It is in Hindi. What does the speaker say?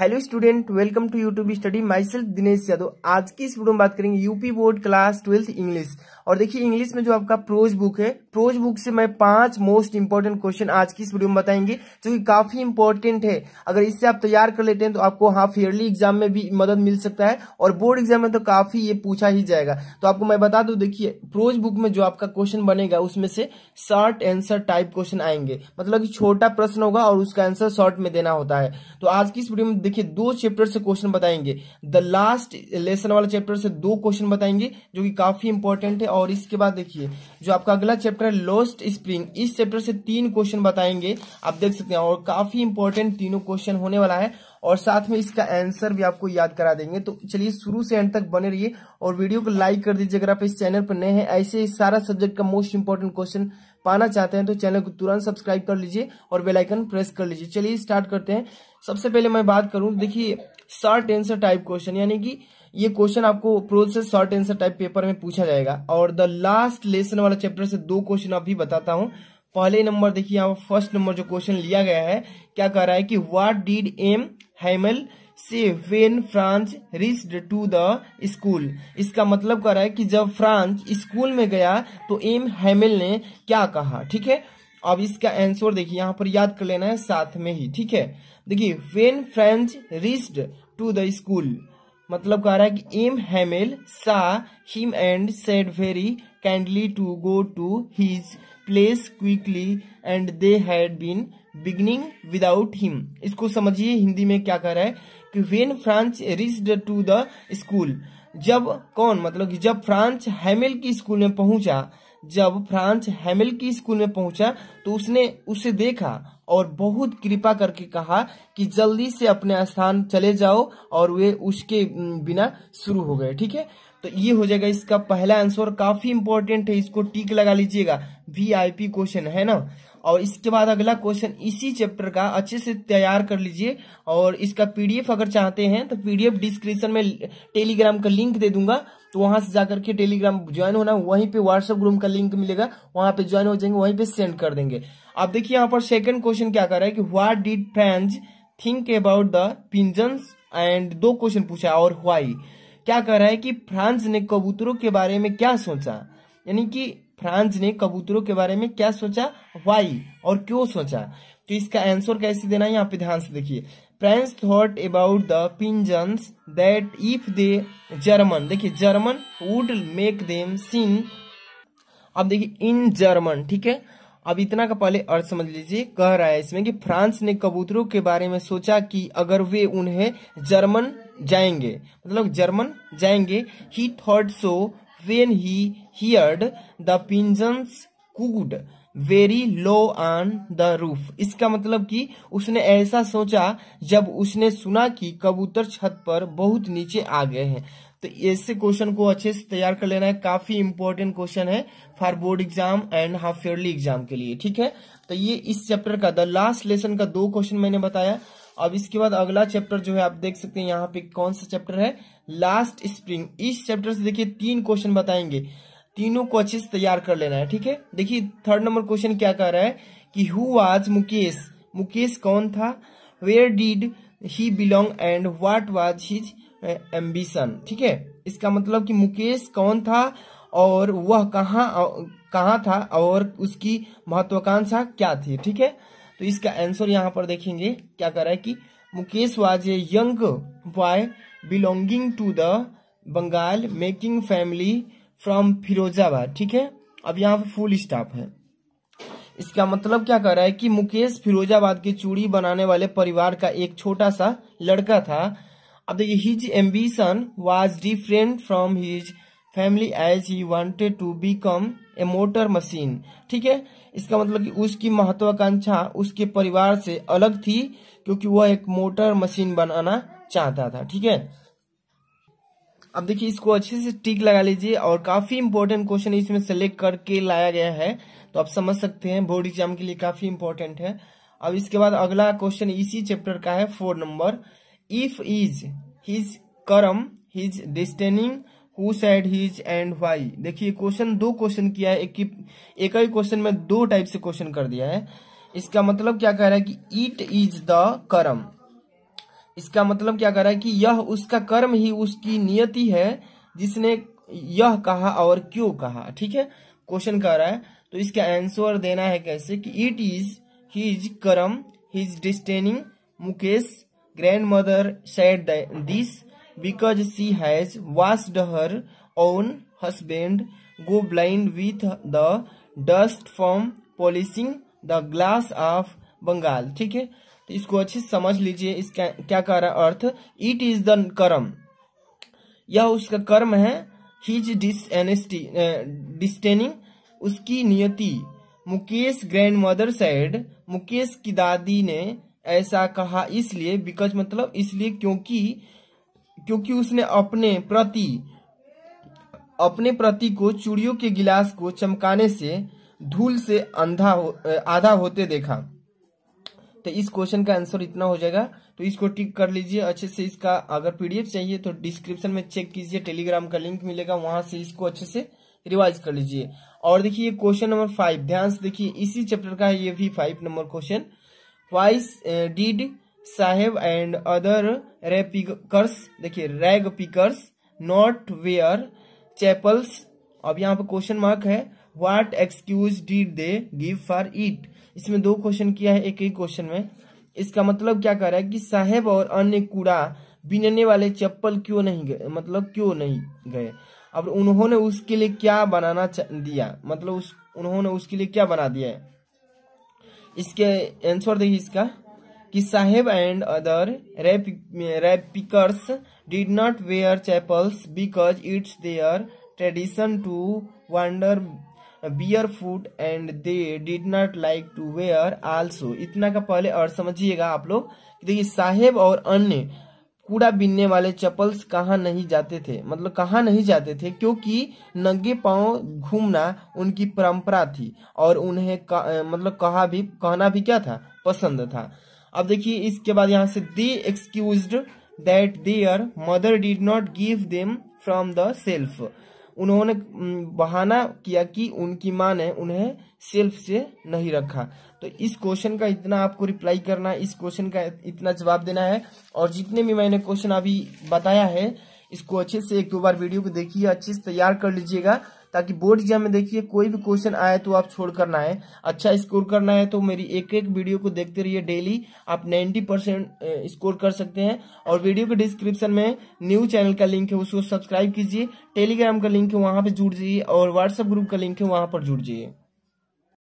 hello student welcome to YouTube study myself Dinesh Yadav आज की इस वीडियो में बात करेंगे UP board class twelfth English और देखिए इंग्लिश में जो आपका प्रोज बुक है प्रोज बुक से मैं पांच मोस्ट इंपॉर्टेंट क्वेश्चन आज की इस वीडियो में बताएंगे जो कि काफी इंपॉर्टेंट है अगर इससे आप तैयार कर लेते हैं तो आपको हाफ ईयरली एग्जाम में भी मदद मिल सकता है और बोर्ड एग्जाम में तो काफी ये पूछा ही जाएगा तो आपको मैं बता दू देखिये प्रोज बुक में जो आपका क्वेश्चन बनेगा उसमें से शॉर्ट एंसर टाइप क्वेश्चन आएंगे मतलब की छोटा प्रश्न होगा और उसका आंसर शॉर्ट में देना होता है तो आज की इस वीडियो में देखिए दो चैप्टर से क्वेश्चन बताएंगे द लास्ट लेसन वाला चैप्टर से दो क्वेश्चन बताएंगे जो कि काफी इंपॉर्टेंट है और इसके बाद देखिए जो आपका अगला चैप्टर है लोस्ट स्प्रिंग इस चैप्टर से तीन क्वेश्चन बताएंगे आप देख सकते हैं और काफी इंपॉर्टेंट तीनों क्वेश्चन होने वाला है और साथ में इसका आंसर भी आपको याद करा देंगे तो चलिए शुरू से एंड तक बने रहिए और वीडियो को लाइक कर दीजिए अगर आप इस चैनल पर नए हैं ऐसे ही सारा सब्जेक्ट का मोस्ट इंपॉर्टेंट क्वेश्चन पाना चाहते हैं तो चैनल को तुरंत सब्सक्राइब कर लीजिए और बेलाइकन प्रेस कर लीजिए चलिए स्टार्ट करते हैं सबसे पहले मैं बात करूँ देखिए शॉर्ट एंसर टाइप क्वेश्चन यानी कि ये क्वेश्चन आपको प्रोज से शॉर्ट एंसर टाइप पेपर में पूछा जाएगा और द लास्ट लेसन वाला चैप्टर से दो क्वेश्चन आप भी बताता हूँ पहले नंबर देखिए यहाँ फर्स्ट नंबर जो क्वेश्चन लिया गया है क्या कह रहा है कि वाट deed M Hamel say when Franz rushed to the school इसका मतलब कह रहा है कि जब फ्रांस स्कूल में गया तो एम हैमिल ने क्या कहा ठीक है अब इसका आंसर देखिए यहाँ पर याद कर लेना है साथ में ही ठीक है देखिए when Franz rushed to the school मतलब कह रहा है कि M Hamel saw him and said very kindly to go to his place quickly and they had been beginning without him इसको समझिए हिंदी में क्या कह रहा है कि when Franz rushed to the school जब कौन मतलब कि जब फ्रांच हैमिल की स्कूल में पहुंचा जब फ्रांच हेमिल की स्कूल में पहुंचा तो उसने उसे देखा और बहुत कृपा करके कहा कि जल्दी से अपने स्थान चले जाओ और वे उसके बिना शुरू हो गए ठीक है तो ये हो जाएगा इसका पहला आंसर काफी इंपॉर्टेंट है इसको टीक लगा लीजिएगा वीआईपी क्वेश्चन है ना और इसके बाद अगला क्वेश्चन इसी चैप्टर का अच्छे से तैयार कर लीजिए और इसका पीडीएफ अगर चाहते हैं तो पीडीएफ डिस्क्रिप्शन में टेलीग्राम का लिंक दे दूंगा तो वहां से जाकर के टेलीग्राम ज्वाइन होना वहीं पे व्हाट्सएप ग्रुप का लिंक मिलेगा वहां पे ज्वाइन हो जाएंगे वहीं पे सेंड कर देंगे अब देखिए यहाँ पर सेकंड क्वेश्चन क्या कर रहा है कि what did French think about the pigeons and दो क्वेश्चन पूछा और व्हाई क्या कर रहा है कि फ्रांस ने कबूतरों के बारे में क्या सोचा यानी कि फ्रांस ने कबूतरों के बारे में क्या सोचा वाई और क्यों सोचा तो इसका आंसर कैसे देना है यहाँ पे ध्यान से देखिए Franz thought about the pigeons that if they German देखिए German would make them sing अब देखिए इन जर्मन ठीक है अब इतना का पहले अर्थ समझ लीजिए कह रहा है इसमें कि फ्रांस ने कबूतरों के बारे में सोचा कि अगर वे उन्हें जर्मन जाएंगे मतलब जर्मन जाएंगे he thought so when he heard the pigeons cooed very low on the roof इसका मतलब कि उसने ऐसा सोचा जब उसने सुना कि कबूतर छत पर बहुत नीचे आ गए हैं तो ऐसे क्वेश्चन को अच्छे से तैयार कर लेना है काफी इंपॉर्टेंट क्वेश्चन है for board exam and half yearly exam के लिए ठीक है तो ये इस चैप्टर का द लास्ट लेसन का दो क्वेश्चन मैंने बताया अब इसके बाद अगला चैप्टर जो है आप देख सकते हैं यहाँ पे कौन सा चैप्टर है लास्ट स्प्रिंग इस चैप्टर से देखिए तीन क्वेश्चन बताएंगे तीनों क्वेश्चन तैयार कर लेना है ठीक है देखिए थर्ड नंबर क्वेश्चन क्या कह रहा है कि हु वाज मुकेश मुकेश कौन था where did he belong and what was his ambition ठीक है इसका मतलब कि मुकेश कौन था और वह कहाँ कहाँ था और उसकी महत्वाकांक्षा क्या थी ठीक है तो इसका आंसर यहाँ पर देखेंगे क्या कर रहा है कि Mukesh was a young boy belonging to the bangle making family from Firozabad ठीक है अब यहाँ पे फुल स्टाफ है इसका मतलब क्या कर रहा है कि मुकेश फिरोजाबाद की चूड़ी बनाने वाले परिवार का एक छोटा सा लड़का था अब देखिए his ambition was different from his family as he wanted to become a motor machine ठीक है इसका मतलब कि उसकी महत्वाकांक्षा उसके परिवार से अलग थी क्योंकि वह एक मोटर मशीन बनाना चाहता था ठीक है अब देखिए इसको अच्छे से टिक लगा लीजिए और काफी इम्पोर्टेंट क्वेश्चन इसमें सेलेक्ट करके लाया गया है तो आप समझ सकते हैं बोर्ड एग्जाम के लिए काफी इम्पोर्टेंट है अब इसके बाद अगला क्वेश्चन इसी चैप्टर का है four number if is his karam his destiny who said his and why देखिए क्वेश्चन दो क्वेश्चन किया है एक एक ही क्वेश्चन में दो टाइप से क्वेश्चन कर दिया है इसका मतलब क्या कह रहा है कि इट इज द करम इसका मतलब क्या कर रहा है कि यह उसका कर्म ही उसकी नियति है जिसने यह कहा और क्यों कहा ठीक है क्वेश्चन कर रहा है तो इसका आंसर देना है कैसे कि it is his karma his destiny Mukesh grandmother said this because she has watched her own husband go blind with the dust from polishing the glass of bangle ठीक है तो इसको अच्छे से समझ लीजिए इसका क्या कह रहा है अर्थ इट इज द कर्म यह उसका कर्म है हिज डिस एनेस्टी डिस्टेनिंग उसकी नियति Mukesh grandmother said Mukesh की दादी ने ऐसा कहा इसलिए बिकॉज मतलब इसलिए क्योंकि क्योंकि उसने अपने प्रति अपने प्रति को चूड़ियों के गिलास को चमकाने से धूल से अंधा हो, आधा होते देखा तो इस क्वेश्चन का आंसर इतना हो जाएगा तो इसको टिक कर लीजिए अच्छे से इसका अगर पीडीएफ चाहिए तो डिस्क्रिप्शन में चेक कीजिए टेलीग्राम का लिंक मिलेगा वहां से इसको अच्छे से रिवाइज कर लीजिए और देखिए क्वेश्चन नंबर फाइव ध्यान से देखिए इसी चैप्टर का है ये भी five number question why did Saheb and other rag pickers देखिए rag pickers not wear chappals अब यहाँ पर क्वेश्चन मार्क है what excuse did they give for it इसमें दो क्वेश्चन किया है एक ही क्वेश्चन में इसका मतलब क्या कर रहा है कि साहेब और अन्य कूड़ा बीनने वाले चप्पल क्यों नहीं गए मतलब क्यों नहीं गए अब उन्होंने उसके लिए क्या बनाना दिया मतलब उस उन्होंने उसके लिए क्या बना दिया है इसके आंसर देखिए इसका कि Saheb and other rag ragpickers did not wear chappals because it's their tradition to wander barefoot and they did not like to wear also इतना का पहले अर्थ समझिएगा आप लोग देखिए साहेब और अन्य कूड़ा बीनने वाले चप्पल्स कहाँ नहीं जाते थे मतलब कहाँ नहीं जाते थे क्योंकि नंगे पांव घूमना उनकी परंपरा थी और उन्हें मतलब कहा भी कहना भी क्या था पसंद था अब देखिए इसके बाद यहाँ से they excuse that their mother did not give them from the self उन्होंने बहाना किया कि उनकी माँ ने उन्हें सेल्फ से नहीं रखा तो इस क्वेश्चन का इतना आपको रिप्लाई करना है इस क्वेश्चन का इतना जवाब देना है और जितने भी मैंने क्वेश्चन अभी बताया है इसको अच्छे से एक दो बार वीडियो को देखिए अच्छे से तैयार कर लीजिएगा ताकि बोर्ड एग्जाम में देखिए कोई भी क्वेश्चन आए तो आप छोड़ करना है अच्छा स्कोर करना है तो मेरी एक एक वीडियो को देखते रहिए डेली आप नाइन्टी परसेंट स्कोर कर सकते हैं और वीडियो के डिस्क्रिप्शन में न्यू चैनल का लिंक है उसको सब्सक्राइब कीजिए टेलीग्राम का लिंक है वहां पर जुड़ जाइए और व्हाट्सएप ग्रुप का लिंक है वहां पर जुड़ जाइए